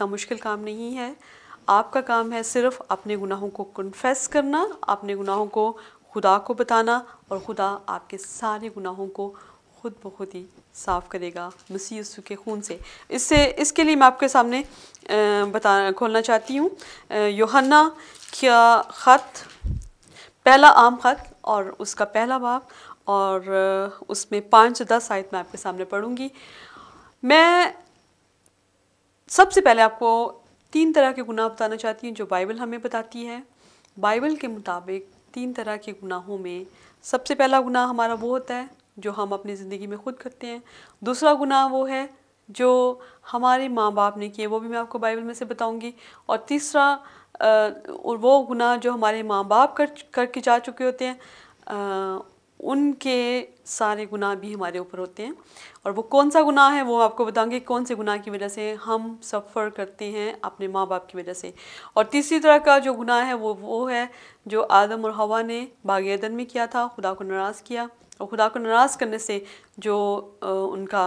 इतना मुश्किल काम नहीं है आपका काम है सिर्फ अपने गुनाहों को कन्फेस करना अपने गुनाहों को खुदा को बताना और खुदा आपके सारे गुनाहों को खुद ब खुद ही साफ़ करेगा मसीह के खून से इससे इसके लिए मैं आपके सामने बता खोलना चाहती हूँ योहन्ना क्या ख़त पहला आम ख़त और उसका पहला बाप और उसमें पाँच से दस आयत मैं आपके सामने पढ़ूंगी मैं सबसे पहले आपको तीन तरह के गुनाह बताना चाहती हूँ जो बाइबल हमें बताती है बाइबल के मुताबिक तीन तरह के गुनाहों में सबसे पहला गुनाह हमारा वो होता है जो हम अपनी ज़िंदगी में खुद करते हैं दूसरा गुनाह वो है जो हमारे माँ बाप ने किए वो भी मैं आपको बाइबल में से बताऊँगी और तीसरा आ, वो गुनाह जो हमारे माँ बाप कर करके जा चुके होते हैं आ, उनके सारे गुनाह भी हमारे ऊपर होते हैं और वो कौन सा गुनाह है वो आपको बताऊँगे कौन से गुनाह की वजह से हम सफ़र करते हैं अपने माँ बाप की वजह से और तीसरी तरह का जो गुनाह है वो वो है जो आदम और हवा ने बागेदन में किया था खुदा को नाराज़ किया और खुदा को नाराज़ करने से जो उनका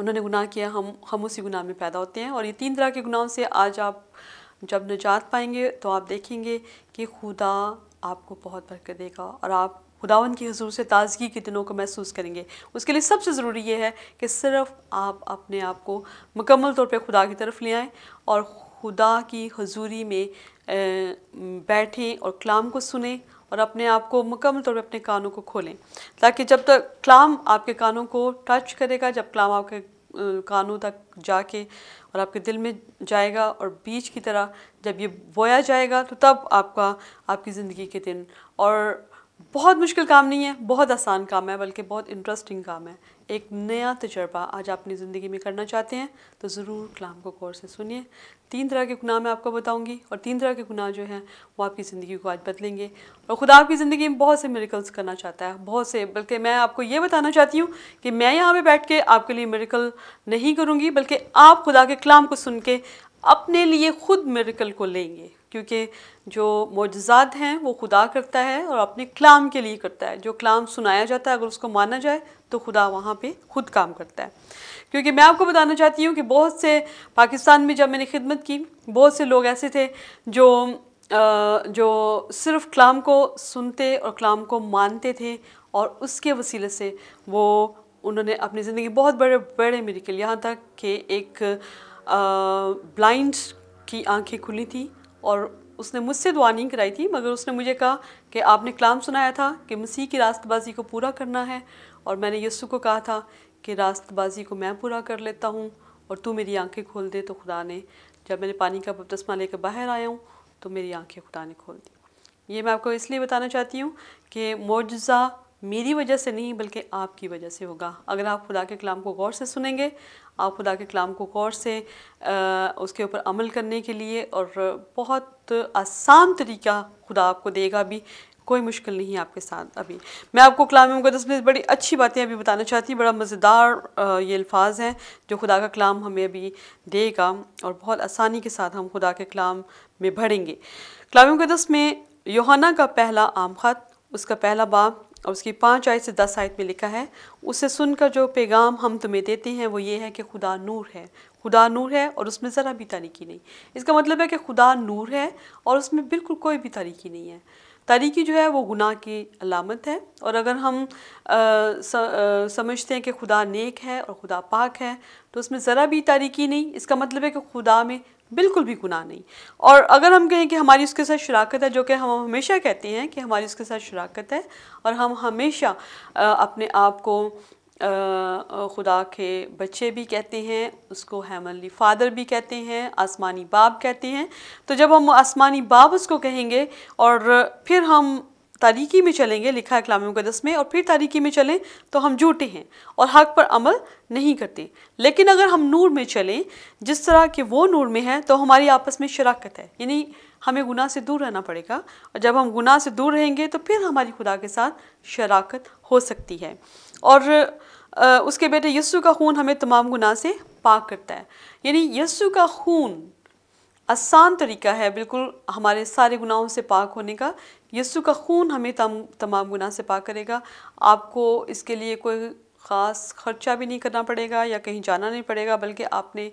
उन्होंने गुनाह किया हम हम उसी गुनाह में पैदा होते हैं और ये तीन तरह के गुनाहों से आज आप जब निजात पाएंगे तो आप देखेंगे कि खुदा आपको बहुत बरकत देगा और आप खुदावन की हजूर से ताज़गी के दिनों को महसूस करेंगे उसके लिए सबसे ज़रूरी ये है कि सिर्फ आप अपने आप को मुकम्मल तौर पे खुदा की तरफ ले आएँ और खुदा की हजूरी में बैठें और कलाम को सुने और अपने आप को मुकम्मल तौर पर अपने कानों को खोलें ताकि जब तक कलाम आपके कानों को टच करेगा जब कलाम आपके कानों तक जाके और आपके दिल में जाएगा और बीज की तरह जब ये बोया जाएगा तो तब आपका आपकी ज़िंदगी के दिन और बहुत मुश्किल काम नहीं है बहुत आसान काम है बल्कि बहुत इंटरेस्टिंग काम है एक नया तजर्बा आज आप अपनी ज़िंदगी में करना चाहते हैं तो ज़रूर कलाम को गौर से सुनिए तीन तरह के गुनाह मैं आपको बताऊंगी और तीन तरह के गुनाह जो हैं वो आपकी ज़िंदगी को आज बदलेंगे और खुदा आपकी ज़िंदगी में बहुत से मेरिकल्स करना चाहता है बहुत से बल्कि मैं आपको ये बताना चाहती हूँ कि मैं यहाँ पर बैठ के आपके लिए मेरिकल नहीं करूँगी बल्कि आप खुदा के कलाम को सुन के अपने लिए ख़ुद मेरिकल को लेंगे क्योंकि जो मोजात हैं वो खुदा करता है और अपने कलाम के लिए करता है जो कलाम सुनाया जाता है अगर उसको माना जाए तो खुदा वहाँ पे खुद काम करता है क्योंकि मैं आपको बताना चाहती हूँ कि बहुत से पाकिस्तान में जब मैंने खिदमत की बहुत से लोग ऐसे थे जो जो सिर्फ कलाम को सुनते और कलाम को मानते थे और उसके वसीले से वो उन्होंने अपनी ज़िंदगी बहुत बड़े बड़े मेरे के यहाँ तक कि एक ब्लाइंड की आंखें खुली थी और उसने मुझसे दुआ नहीं कराई थी मगर उसने मुझे कहा कि आपने कलाम सुनाया था कि मसीह की रास्तबाजी को पूरा करना है और मैंने यस्सु को कहा था कि रास्तबाजी को मैं पूरा कर लेता हूँ और तू मेरी आंखें खोल दे तो खुदा ने जब मैंने पानी का बपतस्मा लेकर बाहर आया हूँ तो मेरी आंखें खुदा ने खोल दी ये मैं आपको इसलिए बताना चाहती हूँ कि मुआजा मेरी वजह से नहीं बल्कि आपकी वजह से होगा अगर आप खुदा के कलाम को गौर से सुनेंगे आप खुदा के कलाम को गौर से आ, उसके ऊपर अमल करने के लिए और बहुत आसान तरीका खुदा आपको देगा भी कोई मुश्किल नहीं है आपके साथ अभी मैं आपको कलाम मुकदस में बड़ी अच्छी बातें अभी बताना चाहती बड़ा मज़ेदार ये अल्फाज हैं जो खुदा का कलाम हमें अभी देगा और बहुत आसानी के साथ हम खुदा के कलाम में भरेंगे कलाम मुकदस में योहाना का पहला आम ख़त उसका पहला बाब और उसकी पाँच आयत से दस आयत में लिखा है उसे सुनकर जो पैगाम हम तुम्हें देते हैं वो ये है कि खुदा नूर है खुदा नूर है और उसमें ज़रा भी तारीकी नहीं इसका मतलब है कि खुदा नूर है और उसमें बिल्कुल कोई भी तारीकी नहीं है तारीकी जो है वो गुनाह की अलामत है और अगर हम आ, स, आ, समझते हैं कि खुदा नेक है और खुदा पाक है तो उसमें ज़रा भी तारीकी नहीं इसका मतलब है कि खुदा में बिल्कुल भी गुनाह नहीं और अगर हम कहें कि हमारी उसके साथ शराकत है जो कि हम हमेशा कहते हैं कि हमारी उसके साथ शराकत है और हम हमेशा अपने आप को खुदा के बच्चे भी कहते हैं उसको हेमनली फ़ादर भी कहते हैं आसमानी बाप कहते हैं तो जब हम आसमानी बाप उसको कहेंगे और फिर हम तारीकी में चलेंगे लिखा है कलाम मुकदस में और फिर तारीकी में चलें तो हम झूठे हैं और हक पर अमल नहीं करते लेकिन अगर हम नूर में चलें जिस तरह के वो नूर में है तो हमारी आपस में शराकत है यानी हमें गुनाह से दूर रहना पड़ेगा और जब हम गुनाह से दूर रहेंगे तो फिर हमारी खुदा के साथ शराकत हो सकती है और उसके बेटे यस्सु का खून हमें तमाम गुनाह से पाक करता है यानी यस्सु का खून आसान तरीका है बिल्कुल हमारे सारे गुनाहों से पाक होने का यस्सु का खून हमें तम, तमाम गुनाह से पाक करेगा आपको इसके लिए कोई ख़ास ख़र्चा भी नहीं करना पड़ेगा या कहीं जाना नहीं पड़ेगा बल्कि आपने